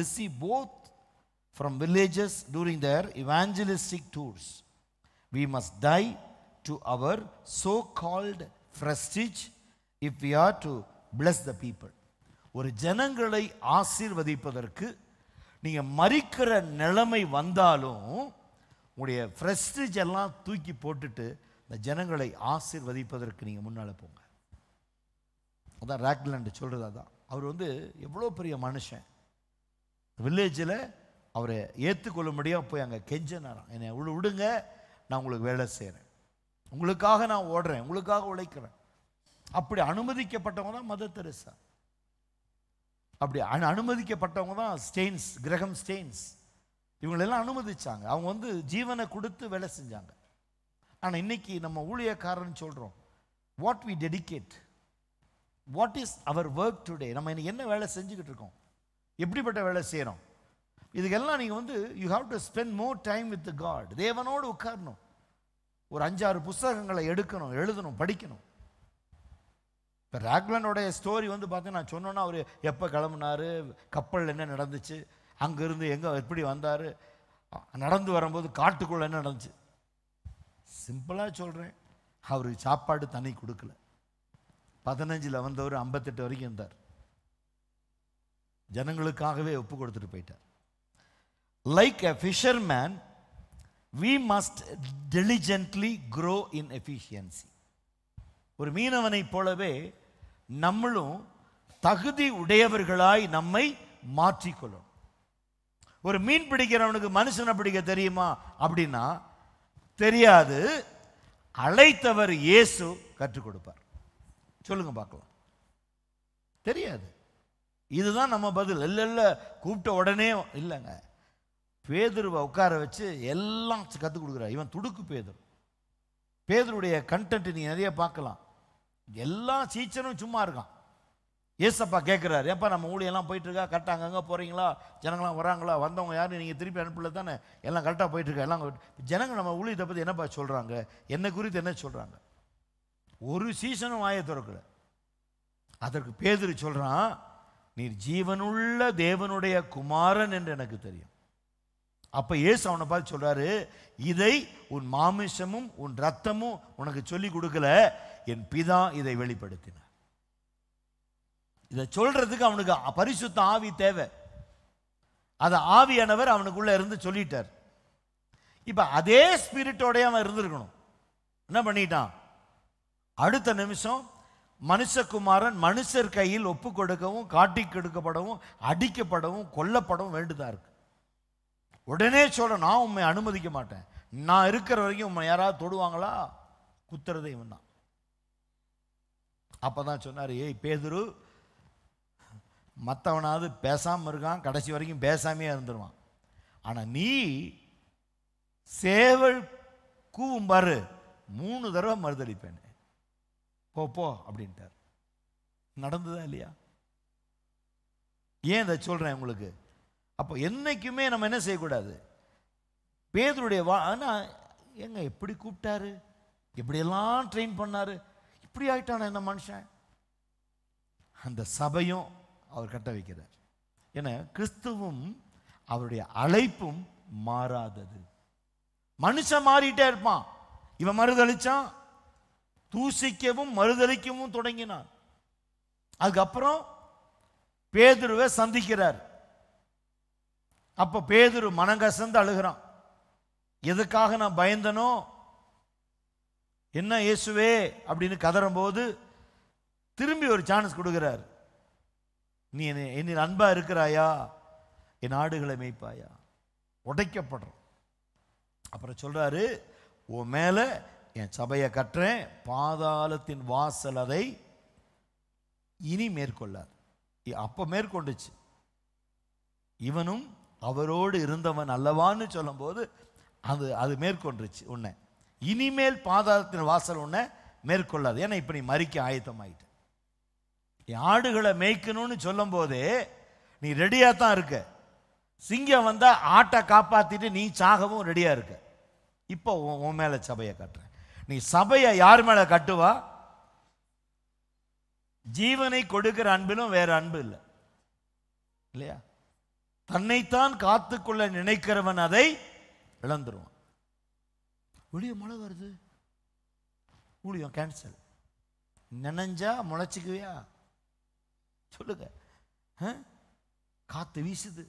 receive both from villages during their evangelistic tours. We must die to our so called prestige if we are to bless the people. ஒரு ஜனங்களை ஆசீர்வதிப்பதற்கு நீங்கள் மறிக்கிற நிலைமை வந்தாலும் உங்களுடைய ஃப்ரெஸ்டிஜ் எல்லாம் தூக்கி போட்டுட்டு இந்த ஜனங்களை ஆசீர்வதிப்பதற்கு நீங்கள் முன்னால் போங்க அதான் ராக்லண்ட் சொல்கிறது தான் அவர் வந்து எவ்வளோ பெரிய மனுஷன் வில்லேஜில் அவரை ஏற்றுக்கொள்ளும்படியாக போய் அங்கே கெஞ்சினாராம் என்னை உள்ள விடுங்க நான் உங்களுக்கு வேலை செய்கிறேன் உங்களுக்காக நான் ஓடுறேன் உங்களுக்காக உழைக்கிறேன் அப்படி அனுமதிக்கப்பட்டவங்க தான் மத தெரசா அப்படி அனு அனுமதிக்கப்பட்டவங்க தான் ஸ்டெயின்ஸ் கிரகம் ஸ்டெயின்ஸ் இவங்களெல்லாம் அனுமதிச்சாங்க அவங்க வந்து ஜீவனை கொடுத்து வேலை செஞ்சாங்க ஆனால் இன்னைக்கு நம்ம ஊழியக்காரன் சொல்கிறோம் what we dedicate what is our work today நம்ம இன்னைக்கு என்ன வேலை செஞ்சுக்கிட்டு இருக்கோம் எப்படிப்பட்ட வேலை செய்கிறோம் இதுக்கெல்லாம் நீங்கள் வந்து you have to spend more time with God தேவனோடு உட்காரணும் ஒரு அஞ்சாறு புஸ்தகங்களை எடுக்கணும் எழுதணும் படிக்கணும் இப்போ ராக்லனுடைய ஸ்டோரி வந்து பார்த்தீங்கன்னா நான் சொன்னோன்னா அவர் எப்போ கிளம்புனாரு கப்பல் என்ன நடந்துச்சு அங்கேருந்து எங்கே எப்படி வந்தார் நடந்து வரும்போது காட்டுக்குள்ளே என்ன நடந்துச்சு சிம்பிளாக சொல்கிறேன் அவருக்கு சாப்பாடு தண்ணி கொடுக்கல பதினஞ்சில் வந்தவர் ஐம்பத்தெட்டு வரைக்கும் இருந்தார் ஜனங்களுக்காகவே ஒப்பு கொடுத்துட்டு போயிட்டார் like a fisherman we must diligently grow in efficiency ஒரு மீனவனைப் போலவே நம்மளும் தகுதி உடையவர்களாய் நம்மை மாற்றிக்கொள்ளும் ஒரு மீன் பிடிக்கிறவனுக்கு மனுஷனை பிடிக்க தெரியுமா அப்படின்னா தெரியாது அழைத்தவர் இயேசு கற்றுக் கொடுப்பார் சொல்லுங்க பார்க்கலாம் தெரியாது இதுதான் நம்ம பதில் இல்லை இல்லை கூப்பிட்ட உடனே இல்லைங்க பேதுருவை உட்கார வச்சு எல்லாம் கற்றுக் கொடுக்குறா இவன் துடுக்கு பேதர் பேதருடைய கண்டென்ட் நீ நிறைய பார்க்கலாம் எல்லா சீச்சனும் சும்மா இருக்கான் ஏசப்பா கேட்குறாரு ஏப்பா நம்ம ஊழியெல்லாம் போயிட்டுருக்கா கரெக்டாக அங்கங்கே போகிறீங்களா ஜனங்களாம் வராங்களா வந்தவங்க யாரும் நீங்கள் திருப்பி அனுப்பல தானே எல்லாம் கரெக்டாக போயிட்டுருக்கா எல்லாம் ஜனங்கள் நம்ம ஊழியத்தை பற்றி என்னப்பா சொல்கிறாங்க என்னை குறித்து என்ன சொல்கிறாங்க ஒரு சீசனும் வாயை திறக்கலை அதற்கு பேதர் சொல்கிறான் நீர் ஜீவனுள்ள தேவனுடைய குமாரன் என்று எனக்கு தெரியும் அப்ப ஏசு அவனை பார்த்து சொல்றாரு இதை உன் மாமிசமும் உன் ரத்தமும் உனக்கு சொல்லி கொடுக்கல என் பிதா இதை வெளிப்படுத்தினார் இதை சொல்றதுக்கு அவனுக்கு பரிசுத்த ஆவி தேவை அதை ஆவியானவர் அவனுக்குள்ள இருந்து சொல்லிட்டார் இப்போ அதே ஸ்பிரிட்டோடய அவன் இருந்திருக்கணும் என்ன பண்ணிட்டான் அடுத்த நிமிஷம் மனுஷகுமாரன் மனுஷர் கையில் ஒப்பு கொடுக்கவும் காட்டி கெடுக்கப்படவும் அடிக்கப்படவும் கொல்லப்படவும் வேண்டுதா இருக்கு உடனே சொல்ல நான் உண்மை அனுமதிக்க மாட்டேன் நான் இருக்கிற வரைக்கும் உண்மை யாராவது தொடுவாங்களா குத்துறதே இவன் தான் அப்போ தான் சொன்னார் ஏய் பேதுரு மற்றவனாவது பேசாமல் இருக்கான் கடைசி வரைக்கும் பேசாமையே இருந்துருவான் ஆனால் நீ சேவல் கூவும் பாரு மூணு தடவை மறுதளிப்பேன் போ போ அப்படின்ட்டார் நடந்ததா இல்லையா ஏன் இதை சொல்கிறேன் உங்களுக்கு அப்போ என்றைக்குமே நம்ம என்ன செய்யக்கூடாது பேதருடைய வா ஆனால் ஏங்க எப்படி கூப்பிட்டாரு எப்படியெல்லாம் ட்ரெயின் பண்ணார் இப்படி ஆகிட்டான இந்த மனுஷன் அந்த சபையும் அவர் கட்ட வைக்கிறார் ஏன்னா கிறிஸ்துவும் அவருடைய அழைப்பும் மாறாதது மனுஷன் மாறிட்டே இருப்பான் இவன் மறுதளிச்சான் தூசிக்கவும் மறுதளிக்கவும் தொடங்கினான் அதுக்கப்புறம் பேதுருவை சந்திக்கிறார் அப்போ பேதுரு மனங்கசந்து அழுகிறான் எதுக்காக நான் பயந்தனோ என்ன இயேசுவே அப்படின்னு கதறும்போது திரும்பி ஒரு சான்ஸ் கொடுக்கிறார் நீ என்னை என்னில் அன்பாக இருக்கிறாயா என் ஆடுகளை மேய்ப்பாயா உடைக்கப்படுறோம் அப்புறம் சொல்கிறாரு உன் மேலே என் சபையை கற்ற பாதாளத்தின் வாசல் அதை இனி மேற்கொள்ளார் அப்போ மேற்கொண்டுச்சு இவனும் அவரோடு இருந்தவன் அல்லவான்னு சொல்லும்போது அது அது மேற்கொண்டுருச்சு உன்னை இனிமேல் பாதாளத்தின் வாசல் உன்னை மேற்கொள்ளாது ஏன்னா இப்போ நீ மறிக்க ஆயத்தமாயிட்ட ஆடுகளை மேய்க்கணும்னு சொல்லும் போதே நீ ரெடியாக தான் இருக்க சிங்கம் வந்தால் ஆட்டை காப்பாற்றிட்டு நீ சாகவும் ரெடியாக இருக்க இப்போ உன் மேலே சபையை கட்டுற நீ சபையை யார் மேலே கட்டுவா ஜீவனை கொடுக்கிற அன்பிலும் வேற அன்பு இல்லை இல்லையா தன்னைத்தான் காத்துக்கொள்ள நினைக்கிறவன் அதை இழந்துருவான் ஊழியம் மழை வருது ஊழியம் கேன்சல் நினைஞ்சா முளைச்சிக்குவியா சொல்லுங்க காற்று வீசுது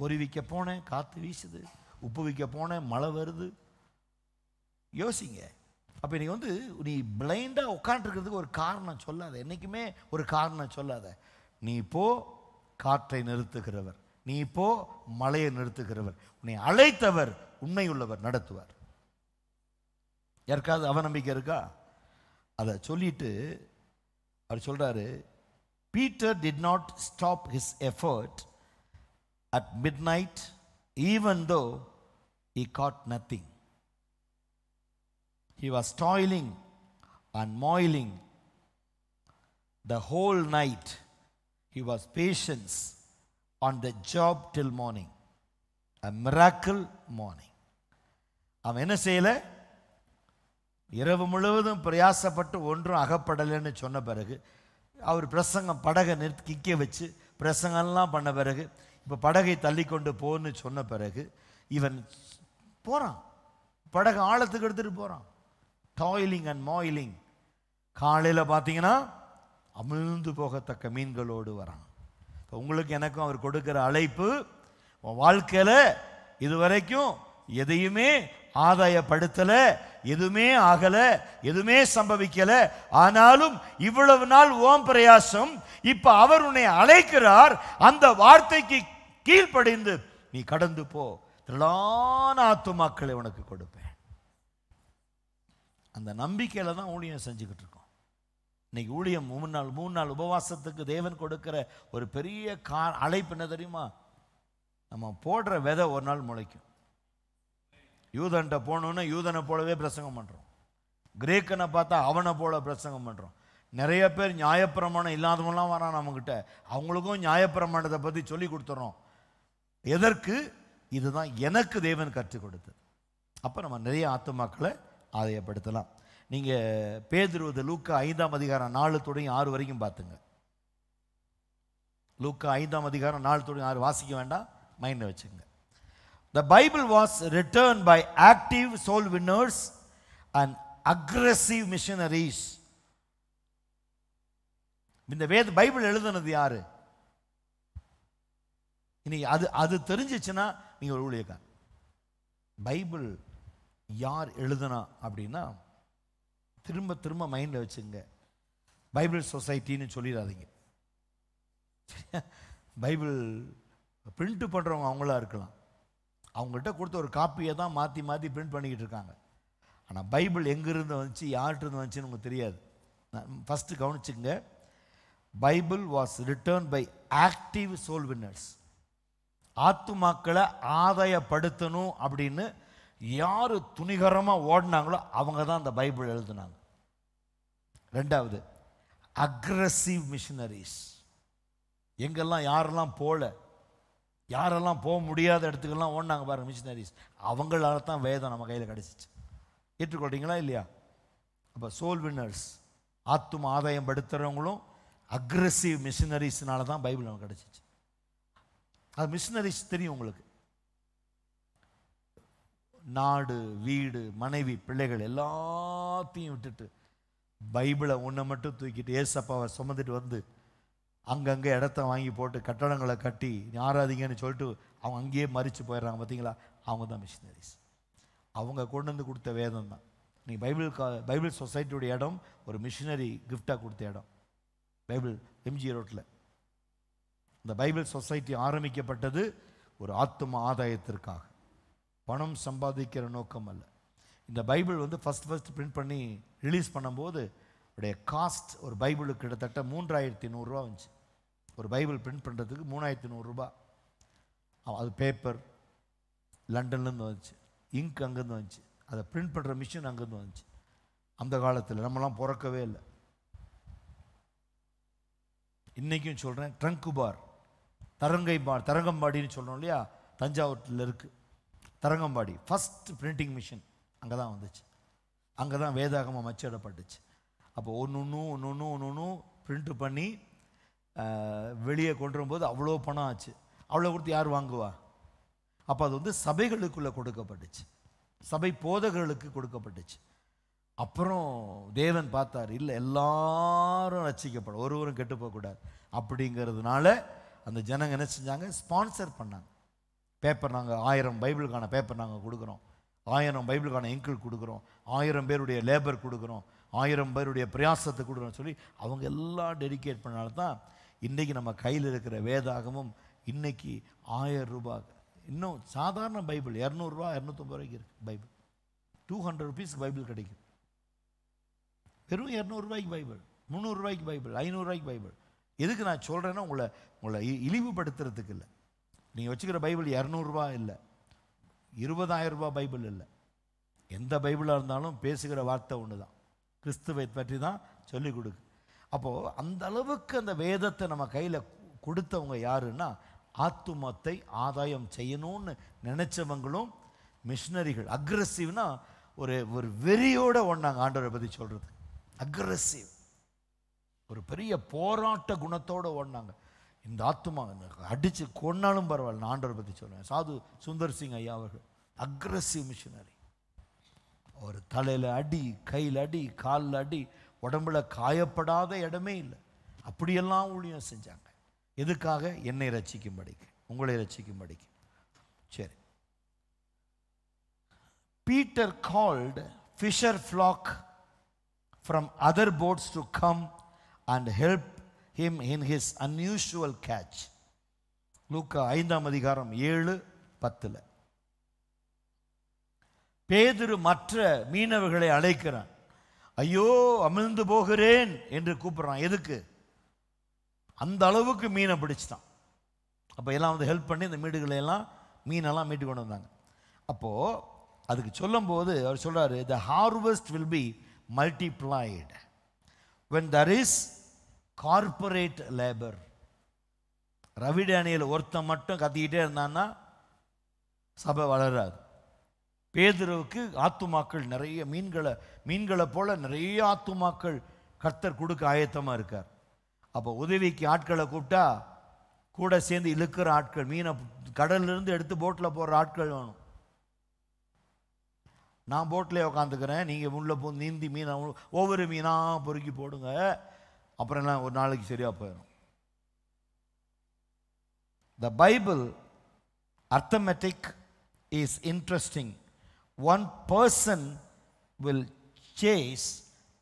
பொறிவிக்க போனேன் காற்று வீசுது உப்பு வைக்க போனேன் மழை வருது யோசிங்க அப்போ நீ வந்து நீ பிளைண்டாக உட்காண்ட்ருக்கிறதுக்கு ஒரு காரணம் சொல்லாத என்றைக்குமே ஒரு காரணம் சொல்லாத நீ இப்போ காற்றை நிறுத்துகிறவர் நீ இப்போ மலையை நிறுத்துகிறவர் உன்னை அழைத்தவர் உண்மையுள்ளவர் நடத்துவார் யாருக்காவது அவநம்பிக்கை இருக்கா அதை சொல்லிட்டு அவர் சொல்கிறாரு Peter did not stop his effort at midnight even though I got nothing he was toiling and moiling the whole night He was patience on the job till morning a miracle morning அவன் என்ன செய்யலை இரவு முழுவதும் பிரயாசப்பட்டு ஒன்றும் அகப்படலைன்னு சொன்ன பிறகு அவர் பிரசங்கம் படகை நிறுத்தி கிக்க வச்சு பிரசங்கம்லாம் பண்ண பிறகு இப்போ படகை தள்ளி கொண்டு போன்னு சொன்ன பிறகு இவன் போகிறான் படகு ஆழத்துக்கு எடுத்துகிட்டு போகிறான் டாய்லிங் அண்ட் மாயிலிங் காலையில் பார்த்தீங்கன்னா அமிழ்ந்து போகத்தக்க மீன்களோடு வரான் இப்போ உங்களுக்கு எனக்கும் அவர் கொடுக்குற அழைப்பு உன் வாழ்க்கையில் இதுவரைக்கும் எதையுமே ஆதாயப்படுத்தலை எதுவுமே ஆகலை எதுவுமே சம்பவிக்கலை ஆனாலும் இவ்வளவு நாள் ஓம் பிரயாசம் இப்போ அவர் உன்னை அழைக்கிறார் அந்த வார்த்தைக்கு கீழ்ப்படைந்து நீ கடந்து போ திரளான ஆத்துமாக்களை உனக்கு கொடுப்ப அந்த நம்பிக்கையில் தான் ஊழியம் செஞ்சுக்கிட்டு இருக்கோம் இன்னைக்கு ஊழியம் மூணு நாள் மூணு நாள் உபவாசத்துக்கு தேவன் கொடுக்குற ஒரு பெரிய கா அழைப்பு என்ன தெரியுமா நம்ம போடுற விதை ஒரு நாள் முளைக்கும் யூதன்ட்ட போகணுன்னு யூதனை போலவே பிரசங்கம் பண்ணுறோம் கிரேக்கனை பார்த்தா அவனை போல பிரசங்கம் பண்ணுறோம் நிறைய பேர் நியாயப்பிரமாணம் இல்லாதவங்களாம் வரான் நம்மக்கிட்ட அவங்களுக்கும் நியாயப்பிரமாணத்தை பற்றி சொல்லி கொடுத்துட்றோம் எதற்கு இதுதான் எனக்கு தேவன் கற்றுக் கொடுத்தது அப்போ நம்ம நிறைய ஆத்துமாக்களை ஆதாயப்படுத்தலாம் நீங்கள் பேதுருவது லூக்கா ஐந்தாம் அதிகாரம் நாலு தொடங்கி ஆறு வரைக்கும் பார்த்துங்க லூக்கா ஐந்தாம் அதிகாரம் நாலு தொடங்கி ஆறு வாசிக்க வேண்டாம் மைண்டில் வச்சுங்க the Bible was written by active soul winners and aggressive missionaries இந்த வேத பைபிள் எழுதுனது யாரு இன்னைக்கு அது அது தெரிஞ்சிச்சுன்னா நீங்கள் ஒரு ஊழியக்கார் பைபிள் யார் எழுதுனா அப்படின்னா திரும்ப திரும்ப மைண்டில் வச்சுங்க பைபிள் சொசைட்டின்னு சொல்லிடாதீங்க பைபிள் பிரிண்ட் பண்ணுறவங்க அவங்களா இருக்கலாம் அவங்கள்ட்ட கொடுத்த ஒரு காப்பியை தான் மாற்றி மாற்றி பிரிண்ட் பண்ணிக்கிட்டு இருக்காங்க ஆனால் பைபிள் எங்கேருந்து வந்துச்சு யார்கிட்ட வந்துச்சுன்னு உங்களுக்கு தெரியாது நான் ஃபஸ்ட்டு கவனிச்சுங்க Bible was written by active soul winners ஆத்துமாக்களை ஆதாயப்படுத்தணும் அப்படின்னு யார் துணிகரமாக ஓடினாங்களோ அவங்க தான் அந்த பைபிள் எழுதுனாங்க ரெண்டாவது அக்ரஸிவ் மிஷினரிஸ் எங்கெல்லாம் யாரெல்லாம் போகல யாரெல்லாம் போக முடியாத இடத்துக்கெல்லாம் ஓடினாங்க பாருங்கள் மிஷினரிஸ் அவங்களால தான் வேதம் நம்ம கையில் கிடச்சிச்சு ஏற்றுக்கொள்கிறீங்களா இல்லையா அப்போ சோல் வின்னர்ஸ் ஆத்தும் ஆதாயம் படுத்துகிறவங்களும் அக்ரஸிவ் மிஷினரிஸ்னால தான் பைபிள் நமக்கு கிடச்சிச்சு அது மிஷினரிஸ் தெரியும் உங்களுக்கு நாடு வீடு மனைவி பிள்ளைகள் எல்லாத்தையும் விட்டுட்டு பைபிளை ஒன்றை மட்டும் தூக்கிட்டு ஏசப்பாவை சுமந்துட்டு வந்து அங்கங்கே இடத்த வாங்கி போட்டு கட்டடங்களை கட்டி ஆராதிங்கன்னு சொல்லிட்டு அவங்க அங்கேயே மறித்து போயிடுறாங்க பார்த்தீங்களா அவங்க தான் மிஷினரிஸ் அவங்க கொண்டு வந்து கொடுத்த வேதம் தான் நீங்கள் பைபிள் கா பைபிள் சொசைட்டியோடைய இடம் ஒரு மிஷினரி கிஃப்டாக கொடுத்த இடம் பைபிள் எம்ஜி ரோட்டில் இந்த பைபிள் சொசைட்டி ஆரம்பிக்கப்பட்டது ஒரு ஆத்ம ஆதாயத்திற்காக பணம் சம்பாதிக்கிற நோக்கம் அல்ல இந்த பைபிள் வந்து ஃபஸ்ட் ஃபஸ்ட் பிரிண்ட் பண்ணி ரிலீஸ் பண்ணும்போது உடைய காஸ்ட் ஒரு பைபிளுக்கு கிட்டத்தட்ட மூன்றாயிரத்தி நூறுரூவா வந்துச்சு ஒரு பைபிள் பிரிண்ட் பண்ணுறதுக்கு மூணாயிரத்தி நூறுரூபா அது பேப்பர் லண்டன்லேருந்து வந்துச்சு இங்க் அங்கேருந்து வந்துச்சு அதை பிரிண்ட் பண்ணுற மிஷின் அங்கேருந்து வந்துச்சு அந்த காலத்தில் நம்மலாம் பிறக்கவே இல்லை இன்றைக்கும் சொல்கிறேன் ட்ரங்கு பார் தரங்கை பார் தரங்கம்பாடின்னு சொல்கிறோம் இல்லையா தஞ்சாவூரில் இருக்குது தரங்கம்பாடி ஃபஸ்ட் பிரிண்டிங் மிஷின் அங்கே தான் வந்துச்சு அங்கே தான் வேதாகமாக மச்சிடப்பட்டுச்சு அப்போ ஒன்று ஒன்றும் ஒன்று ஒன்றும் ஒன்று ஒன்று பிரிண்ட் பண்ணி வெளியே கொண்டு வரும்போது அவ்வளோ பணம் ஆச்சு அவ்வளோ கொடுத்து யார் வாங்குவா அப்போ அது வந்து சபைகளுக்குள்ளே கொடுக்கப்பட்டுச்சு சபை போதகர்களுக்கு கொடுக்கப்பட்டுச்சு அப்புறம் தேவன் பார்த்தார் இல்லை எல்லாரும் ரசிக்கப்படும் ஒருவரும் கெட்டு போகக்கூடாது அப்படிங்கிறதுனால அந்த ஜனங்க என்ன செஞ்சாங்க ஸ்பான்சர் பண்ணாங்க பேப்பர் நாங்கள் ஆயிரம் பைபிளுக்கான பேப்பர் நாங்கள் கொடுக்குறோம் ஆயிரம் பைபிளுக்கான இங்கிள் கொடுக்குறோம் ஆயிரம் பேருடைய லேபர் கொடுக்குறோம் ஆயிரம் பேருடைய பிரயாசத்தை கொடுக்குறோம்னு சொல்லி அவங்க எல்லாம் டெடிகேட் பண்ணால்தான் தான் இன்றைக்கி நம்ம கையில் இருக்கிற வேதாகமும் இன்றைக்கி ஆயிரம் ரூபா இன்னும் சாதாரண பைபிள் இரநூறுவா இரநூத்தொம்பது ரூபாய்க்கு இருக்குது பைபிள் டூ ஹண்ட்ரட் ருபீஸ்க்கு பைபிள் கிடைக்கும் வெறும் இரநூறுவாய்க்கு பைபிள் முந்நூறுரூவாய்க்கு பைபிள் ஐநூறுரூவாய்க்கு பைபிள் எதுக்கு நான் சொல்கிறேன்னா உங்களை உங்களை இழிவுபடுத்துறதுக்கு இல்லை நீங்கள் வச்சுக்கிற பைபிள் இரநூறுபா இல்லை இருபதாயிரம் ரூபா பைபிள் இல்லை எந்த பைபிளாக இருந்தாலும் பேசுகிற வார்த்தை ஒன்று தான் கிறிஸ்துவை பற்றி தான் சொல்லிக் கொடுக்கு அப்போது அந்த அளவுக்கு அந்த வேதத்தை நம்ம கையில் கொடுத்தவங்க யாருன்னா ஆத்துமத்தை ஆதாயம் செய்யணும்னு நினச்சவங்களும் மிஷினரிகள் அக்ரஸிவ்னா ஒரு ஒரு வெறியோட ஒன்றாங்க ஆண்டவரை பற்றி சொல்கிறது அக்ரஸிவ் ஒரு பெரிய போராட்ட குணத்தோடு ஓடினாங்க இந்த ஆத்மா அடித்து கொன்னாலும் பரவாயில்ல நான் ஆண்டவர் பற்றி சொல்லுவேன் சாது சுந்தர் சிங் ஐயா அவர்கள் அக்ரஸிவ் மிஷினரி அவர் தலையில் அடி கையில் அடி காலில் அடி உடம்புல காயப்படாத இடமே இல்லை அப்படியெல்லாம் ஊழியம் செஞ்சாங்க எதுக்காக என்னை ரசிக்கும்படிக்கு உங்களை ரசிக்கும்படிக்கு சரி Peter called fisher folk from other boats to come and help him in his unusual catch லூக்கா ஐந்தாம் அதிகாரம் ஏழு பத்தில் பேதுரு மற்ற மீனவர்களை அழைக்கிறான் ஐயோ அமிழ்ந்து போகிறேன் என்று கூப்பிட்றான் எதுக்கு அந்த அளவுக்கு மீனை பிடிச்சிட்டான் அப்போ எல்லாம் வந்து ஹெல்ப் பண்ணி இந்த மீடுகளை எல்லாம் மீனெல்லாம் மீட்டு கொண்டு வந்தாங்க அப்போது அதுக்கு சொல்லும்போது அவர் சொல்கிறாரு the harvest will be multiplied when there is corporate labour ரவிடேனியில் டேனியல் ஒருத்தன் மட்டும் கத்திக்கிட்டே இருந்தான்னா சபை வளராது பேதுருவுக்கு ஆத்துமாக்கள் நிறைய மீன்களை மீன்களை போல் நிறைய ஆத்துமாக்கள் கர்த்தர் கொடுக்க ஆயத்தமாக இருக்கார் அப்போ உதவிக்கு ஆட்களை கூப்பிட்டா கூட சேர்ந்து இழுக்கிற ஆட்கள் மீனை கடல்லிருந்து எடுத்து போட்டில் போடுற ஆட்கள் வேணும் நான் போட்டில் உட்காந்துக்கிறேன் நீங்கள் உள்ளே போ நீந்தி மீனை ஒவ்வொரு மீனாக பொறுக்கி போடுங்க அப்புறம் என்ன ஒரு நாளைக்கு சரியாக போயிடும் the Bible arithmetic is interesting one person will chase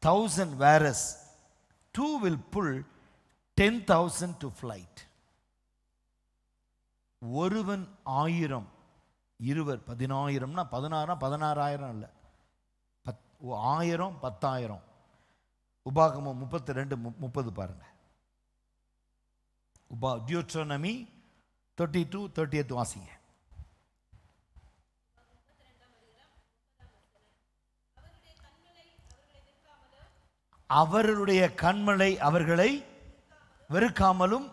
thousand whereas two will pull ten thousand to flight ஒருவன் ஆயிரம் இருவர் பதினாயிரம்னா பதினாறாம் பதினாறாயிரம் இல்லை பத் ஆயிரம் பத்தாயிரம் உபாகமும் முப்பத்தி ரெண்டு முப்பது பாருங்கள் உபா தேர்ட்டி டூ தேர்ட்டி எய்த் வாசிங்க அவர்களுடைய கண்மலை அவர்களை வெறுக்காமலும்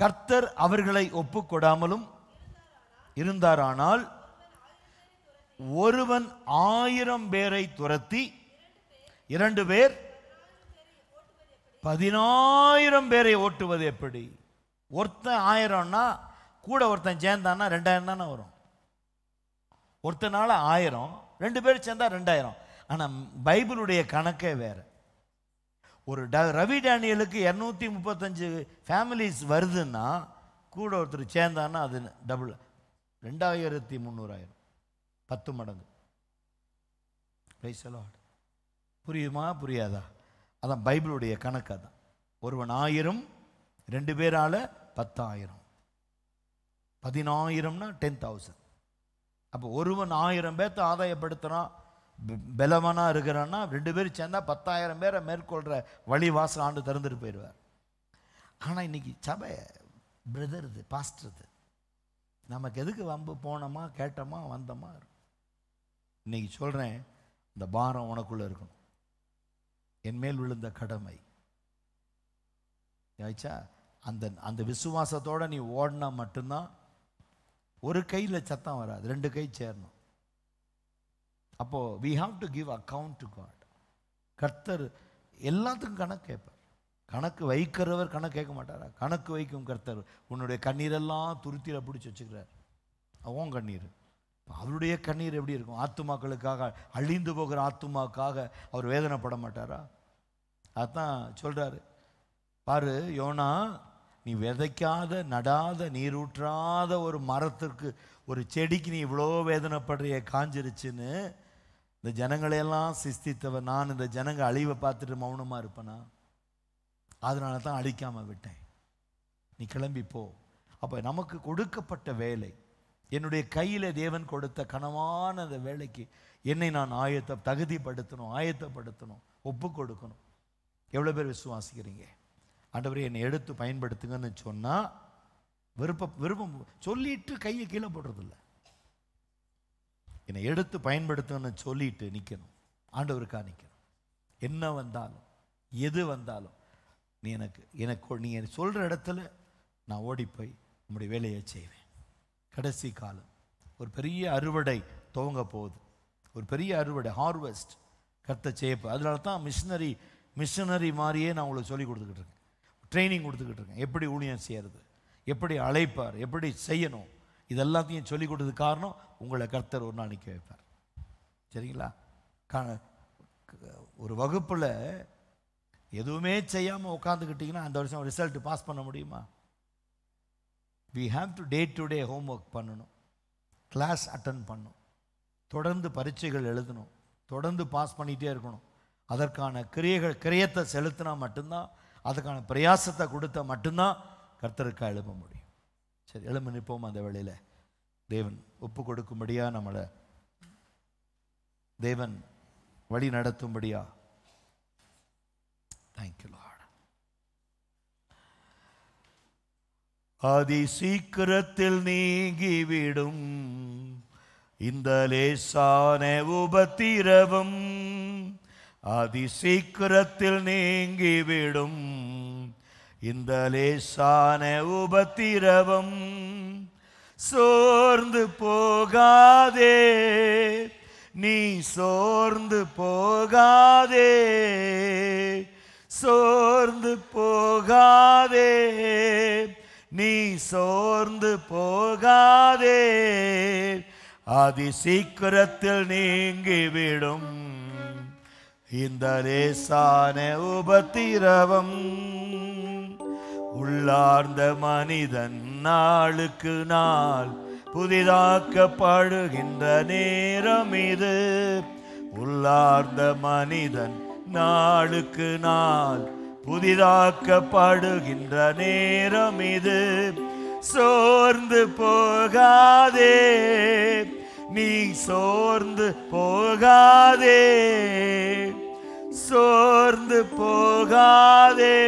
கர்த்தர் அவர்களை ஒப்புக்கொடாமலும் இருந்தாரானால் ஒருவன் ஆயிரம் பேரை துரத்தி இரண்டு பேர் பதினாயிரம் பேரை ஓட்டுவது எப்படி ஒருத்தன் ஆயிரம்னா கூட ஒருத்தன் சேர்ந்தான்னா ரெண்டாயிரம் தானே வரும் ஒருத்தனால ஆயிரம் ரெண்டு பேர் சேர்ந்தா ரெண்டாயிரம் ஆனால் பைபிளுடைய கணக்கே வேறு ஒரு ட ரவி டேனியலுக்கு இரநூத்தி முப்பத்தஞ்சு ஃபேமிலிஸ் வருதுன்னா கூட ஒருத்தர் சேர்ந்தான்னா அது டபுள் ரெண்டாயிரத்தி முந்நூறாயிரம் பத்து மடங்கு பேசலாட் புரியுமா புரியாதா அதான் பைபிளுடைய கணக்கு அதான் ஒருவன் ஆயிரம் ரெண்டு பேரால் பத்தாயிரம் பதினாயிரம்னா டென் தௌசண்ட் அப்போ ஒருவன் ஆயிரம் பேர்த்த ஆதாயப்படுத்துகிறான் பலவனாக இருக்கிறான்னா ரெண்டு பேரும் சேர்ந்தா பத்தாயிரம் பேரை மேற்கொள்கிற வழி வாசல் ஆண்டு திறந்துட்டு போயிடுவார் ஆனால் இன்னைக்கு சபை பிரதருது பாஸ்டருது நமக்கு எதுக்கு வம்பு போனோமா கேட்டோமா வந்தோமா இன்னைக்கு சொல்கிறேன் இந்த பாரம் உனக்குள்ளே இருக்கணும் என் மேல் விழுந்த கடமை ஆயிடுச்சா அந்த அந்த விசுவாசத்தோடு நீ ஓடினா மட்டும்தான் ஒரு கையில் சத்தம் வராது ரெண்டு கை சேரணும் அப்போது we have to give account to God கர்த்தர் எல்லாத்துக்கும் கணக்கு கேட்பார் கணக்கு வைக்கிறவர் கணக்கு கேட்க மாட்டாரா கணக்கு வைக்கும் கர்த்தர் உன்னுடைய கண்ணீரெல்லாம் துருத்தியில் பிடிச்சி வச்சுக்கிறார் அவன் கண்ணீர் அவருடைய கண்ணீர் எப்படி இருக்கும் ஆத்துமாக்களுக்காக அழிந்து போகிற ஆத்துமாக்காக அவர் வேதனைப்பட மாட்டாரா அதான் சொல்கிறாரு பாரு யோனா நீ விதைக்காத நடாத நீரூற்றாத ஒரு மரத்திற்கு ஒரு செடிக்கு நீ இவ்வளோ வேதனைப்படுறிய காஞ்சிருச்சுன்னு இந்த ஜனங்களையெல்லாம் சிஸ்தித்தவன் நான் இந்த ஜனங்கள் அழிவை பார்த்துட்டு மௌனமாக இருப்பேனா அதனால தான் அழிக்காமல் விட்டேன் நீ கிளம்பி போ அப்போ நமக்கு கொடுக்கப்பட்ட வேலை என்னுடைய கையில் தேவன் கொடுத்த கனமான அந்த வேலைக்கு என்னை நான் ஆயத்த தகுதிப்படுத்தணும் ஆயத்தப்படுத்தணும் ஒப்பு கொடுக்கணும் எவ்வளோ பேர் விசுவாசிக்கிறீங்க ஆண்டவரை என்னை எடுத்து பயன்படுத்துங்கன்னு சொன்னால் விருப்ப விருப்பம் சொல்லிட்டு கையை கீழே போடுறதில்ல என்னை எடுத்து பயன்படுத்துங்கன்னு சொல்லிட்டு நிற்கணும் ஆண்டவருக்காக நிற்கணும் என்ன வந்தாலும் எது வந்தாலும் நீ எனக்கு எனக்கு நீ சொல்கிற இடத்துல நான் ஓடிப்போய் உங்களுடைய நம்முடைய வேலையை செய்வேன் கடைசி காலம் ஒரு பெரிய அறுவடை துவங்க போகுது ஒரு பெரிய அறுவடை ஹார்வெஸ்ட் கத்த சேப்பு அதனால தான் மிஷினரி மிஷினரி மாதிரியே நான் உங்களுக்கு சொல்லி கொடுத்துக்கிட்டு இருக்கேன் ட்ரைனிங் கொடுத்துக்கிட்டு இருக்கேன் எப்படி ஊழியம் செய்கிறது எப்படி அழைப்பார் எப்படி செய்யணும் இதெல்லாத்தையும் சொல்லி கொடுத்தது காரணம் உங்களை கர்த்தர் ஒரு நாள் நிற்க வைப்பார் சரிங்களா ஒரு வகுப்பில் எதுவுமே செய்யாமல் உட்காந்துக்கிட்டிங்கன்னா அந்த வருஷம் ரிசல்ட் பாஸ் பண்ண முடியுமா we have to day to day homework பண்ணணும் கிளாஸ் அட்டன் பண்ணணும் தொடர்ந்து பரீட்சைகள் எழுதணும் தொடர்ந்து பாஸ் பண்ணிகிட்டே இருக்கணும் அதற்கான கிரியைகள் கிரியத்தை செலுத்தினா மட்டும்தான் அதுக்கான பிரயாசத்தை கொடுத்தா மட்டும்தான் கர்த்தருக்கு எழுப்ப முடியும் சரி எழும்பு நிற்போம் அந்த வேளையில் தேவன் ஒப்பு கொடுக்கும்படியாக நம்மளை தேவன் வழி நடத்தும்படியா தேங்க்யூலா அதி சீக்கிரத்தில் நீங்கிவிடும் இந்த லேசான உபத்திரவும் அதி சீக்கிரத்தில் நீங்கிவிடும் இந்த லேசான உபத்திரவும் சோர்ந்து போகாதே நீ சோர்ந்து போகாதே சோர்ந்து போகாதே நீ சோர்ந்து போகாதே அதி சீக்கிரத்தில் நீங்கிவிடும் இந்த லேசான உபத்திரவம் உள்ளார்ந்த மனிதன் நாளுக்கு நாள் புதிதாக்கப்படுகின்ற நேரம் இது உள்ளார்ந்த மனிதன் நாளுக்கு நாள் புதிதாக்கப்படுகின்ற நேரம் இது சோர்ந்து போகாதே நீ சோர்ந்து போகாதே சோர்ந்து போகாதே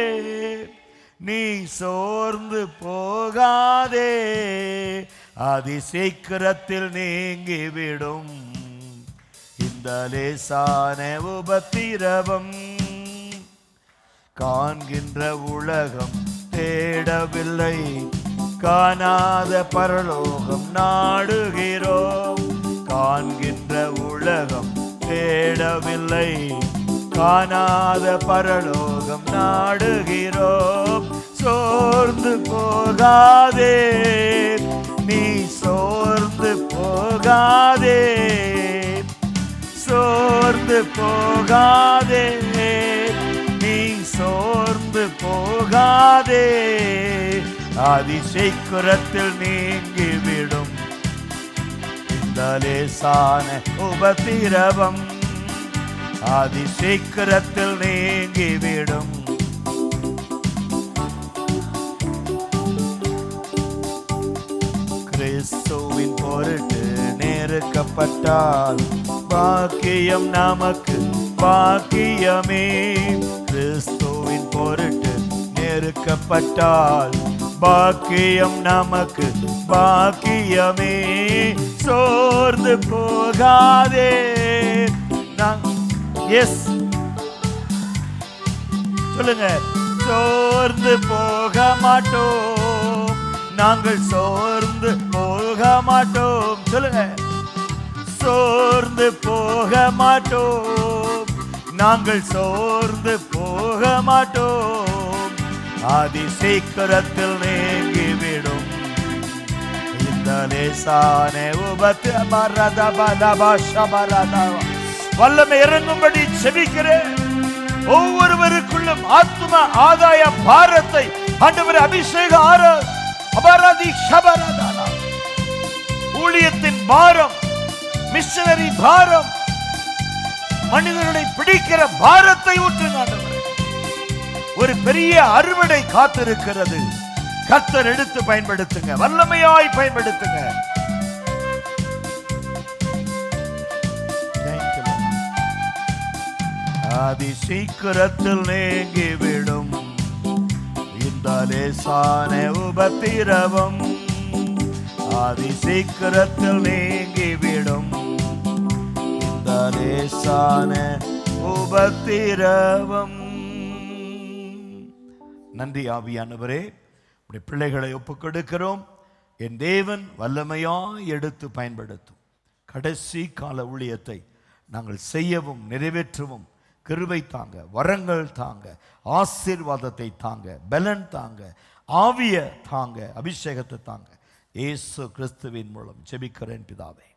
நீ சோர்ந்து போகாதே அதிசீக்கிரத்தில் நீங்கிவிடும் இந்த லேசான உபத்திரவம் காண்கின்ற உலகம் தேடவில்லை காணாத பரலோகம் நாடுகிறோம் காண்கின்ற உலகம் தேடவில்லை காணாத பரலோகம் நாடுகிறோம் சோர்ந்து போகாதே நீ சோர்ந்து போகாதே சோர்ந்து போகாதே சோர்ந்து போகாதே அதிசைக்குரத்தில் நீங்கிவிடும் இந்த லேசான உபதிரவம் அதிசீக்கிரத்தில் நீங்கிவிடும் கிறிஸ்துவின் பொருட்டு நெருக்கப்பட்டால் பாக்கியம் நமக்கு பாக்கியமே கிறிஸ்து பொருட்டு நெருக்கப்பட்டால் பாக்கியம் நமக்கு பாக்கியமே சோர்ந்து போகாதே எஸ் சொல்லுங்க சோர்ந்து போக மாட்டோம் நாங்கள் சோர்ந்து போக மாட்டோம் சொல்லுங்க சோர்ந்து போக மாட்டோம் நாங்கள் சோர்ந்து போக மாட்டோம் அதி சீக்கிரத்தில் நீங்கிவிடும் இந்த லேசான உபத்து வல்லமை இறங்கும்படி செபிக்கிறேன் ஒவ்வொருவருக்குள்ளும் ஆத்ம ஆதாய பாரத்தை ஆண்டவர் அபிஷேக ஆர அபராதி ஊழியத்தின் பாரம் மிஷனரி பாரம் மனிதனுடைய பிடிக்கிற பாரத்தை ஒரு பெரிய அறுவடை காத்திருக்கிறது கத்தர் எடுத்து பயன்படுத்துங்க வல்லமையாய் பயன்படுத்துங்க அதி சீக்கிரத்தில் நீங்கி விடும் இந்த லேசான உபத்திரவம் அதி சீக்கிரத்தில் நீங்கி விடும் லேசான உபத்திரவம் நன்றி ஆவியானவரே உடைய பிள்ளைகளை ஒப்புக்கொடுக்கிறோம் என் தேவன் வல்லமையாய் எடுத்து பயன்படுத்தும் கடைசி கால ஊழியத்தை நாங்கள் செய்யவும் நிறைவேற்றவும் கருவை தாங்க வரங்கள் தாங்க ஆசீர்வாதத்தை தாங்க பலன் தாங்க ஆவிய தாங்க அபிஷேகத்தை தாங்க ஏசு கிறிஸ்துவின் மூலம் செபிக்கிறேன் பிதாவே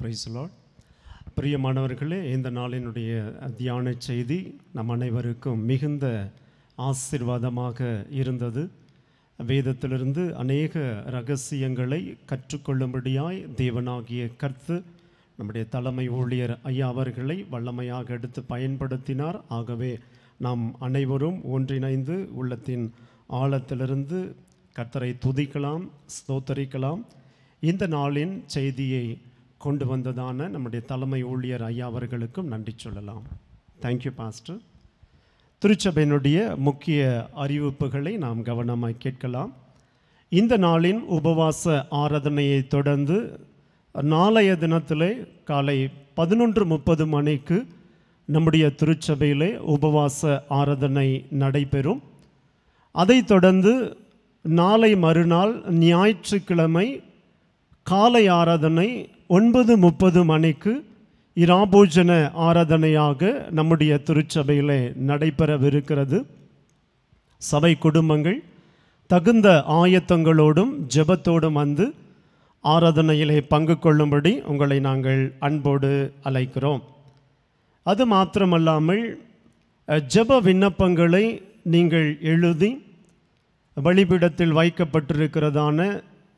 பிரைஸ்லாட் பிரியமானவர்களே இந்த நாளினுடைய தியான செய்தி நம் அனைவருக்கும் மிகுந்த ஆசிர்வாதமாக இருந்தது வேதத்திலிருந்து அநேக ரகசியங்களை கற்றுக்கொள்ளும்படியாய் தேவனாகிய கர்த்து நம்முடைய தலைமை ஊழியர் ஐயா அவர்களை வல்லமையாக எடுத்து பயன்படுத்தினார் ஆகவே நாம் அனைவரும் ஒன்றிணைந்து உள்ளத்தின் ஆழத்திலிருந்து கர்த்தரை துதிக்கலாம் ஸ்தோத்தரிக்கலாம் இந்த நாளின் செய்தியை கொண்டு வந்ததான நம்முடைய தலைமை ஊழியர் ஐயா அவர்களுக்கும் நன்றி சொல்லலாம் தேங்க்யூ பாஸ்டர் திருச்சபையினுடைய முக்கிய அறிவிப்புகளை நாம் கவனமாக கேட்கலாம் இந்த நாளின் உபவாச ஆராதனையை தொடர்ந்து நாளைய தினத்திலே காலை பதினொன்று முப்பது மணிக்கு நம்முடைய திருச்சபையிலே உபவாச ஆராதனை நடைபெறும் அதைத் தொடர்ந்து நாளை மறுநாள் ஞாயிற்றுக்கிழமை காலை ஆராதனை ஒன்பது முப்பது மணிக்கு இராபோஜன ஆராதனையாக நம்முடைய திருச்சபையிலே நடைபெறவிருக்கிறது சபை குடும்பங்கள் தகுந்த ஆயத்தங்களோடும் ஜெபத்தோடும் வந்து ஆராதனையிலே பங்கு கொள்ளும்படி உங்களை நாங்கள் அன்போடு அழைக்கிறோம் அது மாத்திரமல்லாமல் ஜெப விண்ணப்பங்களை நீங்கள் எழுதி வழிபிடத்தில் வைக்கப்பட்டிருக்கிறதான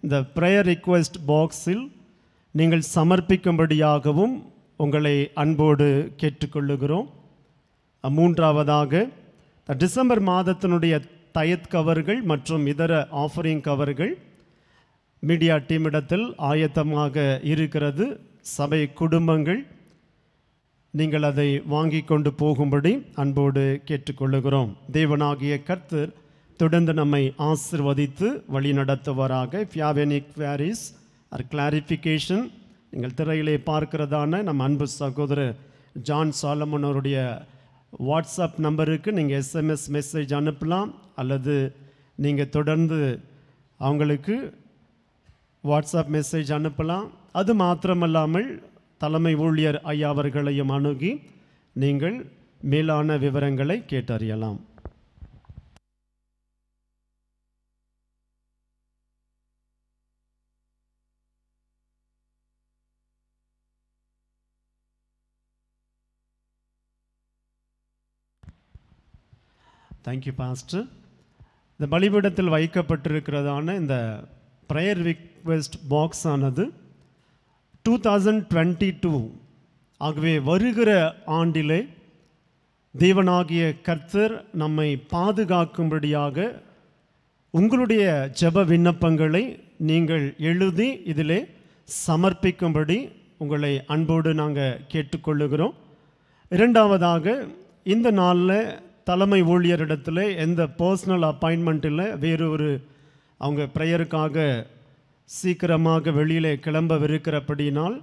இந்த ப்ரேயர் ரிக்வெஸ்ட் பாக்ஸில் நீங்கள் சமர்ப்பிக்கும்படியாகவும் உங்களை அன்போடு கேட்டுக்கொள்ளுகிறோம் மூன்றாவதாக டிசம்பர் மாதத்தினுடைய தயத் கவர்கள் மற்றும் இதர ஆஃபரிங் கவர்கள் மீடியா டீமிடத்தில் ஆயத்தமாக இருக்கிறது சபை குடும்பங்கள் நீங்கள் அதை வாங்கி கொண்டு போகும்படி அன்போடு கேட்டுக்கொள்ளுகிறோம் தேவனாகிய கர்த்தர் தொடர்ந்து நம்மை ஆசிர்வதித்து வழி ஃபியாவெனிக் வேரிஸ் ஆர் கிளாரிஃபிகேஷன் நீங்கள் திரையிலே பார்க்கிறதான நம் அன்பு சகோதரர் ஜான் சாலமன் அவருடைய வாட்ஸ்அப் நம்பருக்கு நீங்கள் எஸ்எம்எஸ் மெசேஜ் அனுப்பலாம் அல்லது நீங்கள் தொடர்ந்து அவங்களுக்கு வாட்ஸ்அப் மெசேஜ் அனுப்பலாம் அது மாத்திரமல்லாமல் தலைமை ஊழியர் ஐயா அவர்களையும் அணுகி நீங்கள் மேலான விவரங்களை கேட்டறியலாம் தேங்க்யூ பாஸ்டர் இந்த பலிபீடத்தில் வைக்கப்பட்டிருக்கிறதான இந்த ப்ரேயர் ரிக்வெஸ்ட் பாக்ஸ் ஆனது டூ தௌசண்ட் டுவெண்ட்டி டூ ஆகவே வருகிற ஆண்டிலே தேவனாகிய கர்த்தர் நம்மை பாதுகாக்கும்படியாக உங்களுடைய ஜெப விண்ணப்பங்களை நீங்கள் எழுதி இதிலே சமர்ப்பிக்கும்படி உங்களை அன்போடு நாங்கள் கேட்டுக்கொள்ளுகிறோம் இரண்டாவதாக இந்த நாளில் தலைமை ஊழியரிடத்தில் எந்த பர்சனல் அப்பாயின்மெண்ட் இல்லை வேறு ஒரு அவங்க ப்ரேயருக்காக சீக்கிரமாக வெளியிலே கிளம்பவிருக்கிறபடினால்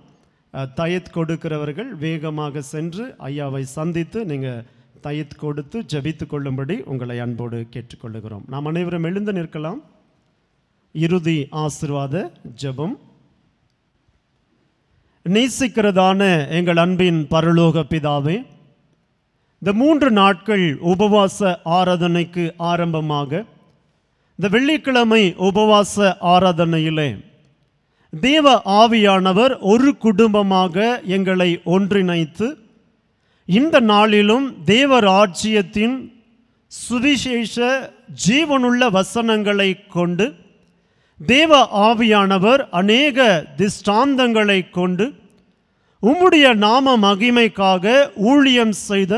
தயத் கொடுக்கிறவர்கள் வேகமாக சென்று ஐயாவை சந்தித்து நீங்கள் தயத் கொடுத்து ஜபித்து கொள்ளும்படி உங்களை அன்போடு கேட்டுக்கொள்ளுகிறோம் நாம் அனைவரும் எழுந்து நிற்கலாம் இறுதி ஆசிர்வாத ஜபம் நேசிக்கிறதான எங்கள் அன்பின் பரலோக பிதாவே இந்த மூன்று நாட்கள் உபவாச ஆராதனைக்கு ஆரம்பமாக இந்த வெள்ளிக்கிழமை உபவாச ஆராதனையிலே தேவ ஆவியானவர் ஒரு குடும்பமாக எங்களை ஒன்றிணைத்து இந்த நாளிலும் தேவ சுவிசேஷ ஜீவனுள்ள வசனங்களை கொண்டு தேவ ஆவியானவர் அநேக திஷ்டாந்தங்களை கொண்டு உம்முடைய நாம மகிமைக்காக ஊழியம் செய்த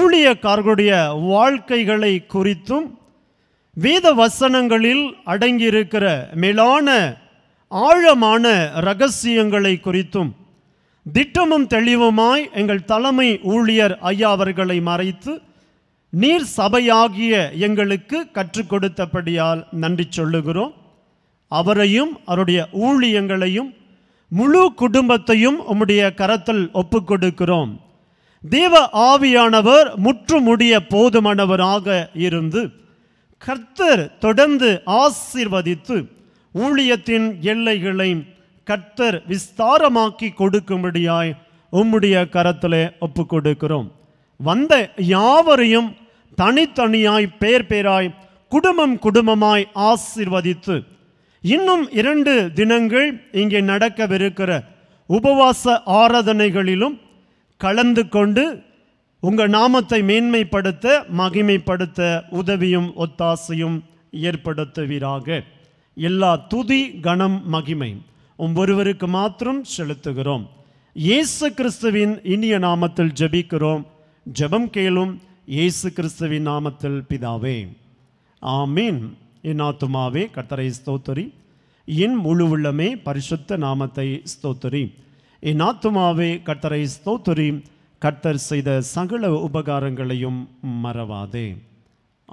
ஊழியக்காரர்களுடைய வாழ்க்கைகளை குறித்தும் வேத வசனங்களில் அடங்கியிருக்கிற மேலான ஆழமான இரகசியங்களை குறித்தும் திட்டமும் தெளிவுமாய் எங்கள் தலைமை ஊழியர் ஐயா அவர்களை மறைத்து நீர் சபையாகிய எங்களுக்கு கற்றுக் கொடுத்தபடியால் நன்றி சொல்லுகிறோம் அவரையும் அவருடைய ஊழியங்களையும் முழு குடும்பத்தையும் உம்முடைய கரத்தில் ஒப்புக்கொடுக்கிறோம் கொடுக்கிறோம் தேவ ஆவியானவர் முற்றுமுடிய போதுமானவராக இருந்து கர்த்தர் தொடர்ந்து ஆசிர்வதித்து ஊழியத்தின் எல்லைகளை கர்த்தர் விஸ்தாரமாக்கி கொடுக்கும்படியாய் உம்முடைய கரத்தில் ஒப்பு கொடுக்கிறோம் வந்த யாவரையும் தனித்தனியாய் பேர் பேராய் குடும்பம் குடும்பமாய் ஆசிர்வதித்து இன்னும் இரண்டு தினங்கள் இங்கே நடக்கவிருக்கிற உபவாச ஆராதனைகளிலும் கலந்து கொண்டு உங்கள் நாமத்தை மேன்மைப்படுத்த மகிமைப்படுத்த உதவியும் ஒத்தாசையும் ஏற்படுத்துவீராக எல்லா துதி கணம் மகிமை ஒவ்வொருவருக்கு மாத்திரம் செலுத்துகிறோம் இயேசு கிறிஸ்துவின் இனிய நாமத்தில் ஜபிக்கிறோம் ஜபம் கேளும் இயேசு கிறிஸ்துவின் நாமத்தில் பிதாவே ஆமீன் என் ஆத்துமாவே கத்தரை ஸ்தோத்தரி என் முழு உள்ளமே பரிசுத்த நாமத்தை ஸ்தோத்தரி என் ஆத்துமாவே கர்த்தரை ஸ்தோத்துரி கர்த்தர் செய்த சகல உபகாரங்களையும் மறவாதே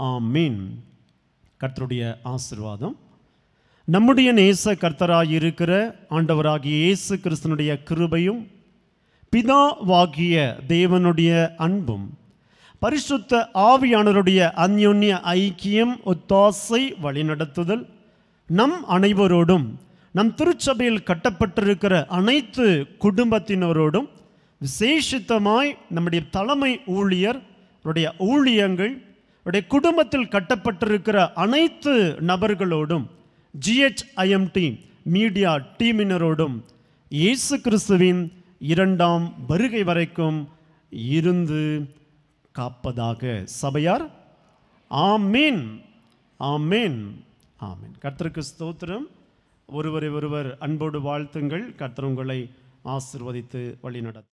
ஆ மீன் கர்த்தருடைய ஆசிர்வாதம் நம்முடைய நேச கர்த்தராயிருக்கிற ஆண்டவராகிய இயேசு கிறிஸ்தனுடைய கிருபையும் பிதாவாகிய தேவனுடைய அன்பும் பரிசுத்த ஆவியானருடைய அந்யோன்ய ஐக்கியம் ஒத்தாசை வழிநடத்துதல் நம் அனைவரோடும் நம் திருச்சபையில் கட்டப்பட்டிருக்கிற அனைத்து குடும்பத்தினரோடும் விசேஷித்தமாய் நம்முடைய தலைமை ஊழியர் அவருடைய ஊழியங்கள் அவருடைய குடும்பத்தில் கட்டப்பட்டிருக்கிற அனைத்து நபர்களோடும் ஜிஹெச்ஐஎம்டி மீடியா டீமினரோடும் இயேசு கிறிஸ்துவின் இரண்டாம் வருகை வரைக்கும் இருந்து காப்பதாக சபையார் ஆமீன் ஆமீன் ஆமீன் கர்த்தருக்கு ஸ்தோத்திரம் ஒருவரை ஒருவர் அன்போடு வாழ்த்துங்கள் கர்த்தர் உங்களை ஆசிர்வதித்து வழிநடத்தும்